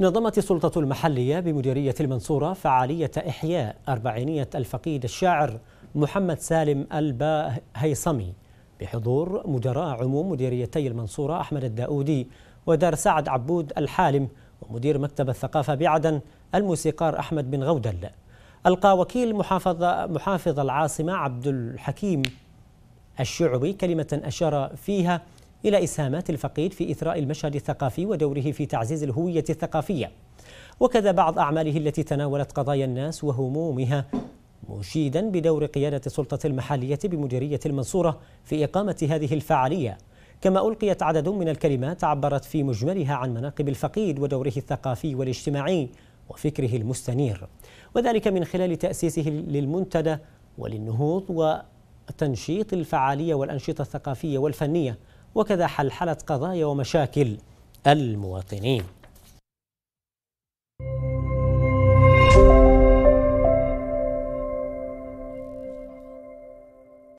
نظمت السلطة المحلية بمديرية المنصورة فعالية إحياء أربعينية الفقيد الشاعر محمد سالم البا هيصمي بحضور مدراء عموم مديريتي المنصورة أحمد الداودي ودار سعد عبود الحالم ومدير مكتب الثقافة بعدن الموسيقار أحمد بن غودل ألقى وكيل محافظة محافظ العاصمة عبد الحكيم الشعبي كلمة أشار فيها إلى إسهامات الفقيد في إثراء المشهد الثقافي ودوره في تعزيز الهوية الثقافية وكذا بعض أعماله التي تناولت قضايا الناس وهمومها مشيدا بدور قيادة السلطة المحلية بمديرية المنصورة في إقامة هذه الفعالية كما ألقيت عدد من الكلمات عبرت في مجملها عن مناقب الفقيد ودوره الثقافي والاجتماعي وفكره المستنير وذلك من خلال تأسيسه للمنتدى وللنهوض وتنشيط الفعالية والأنشطة الثقافية والفنية وكذا حلحلة قضايا ومشاكل المواطنين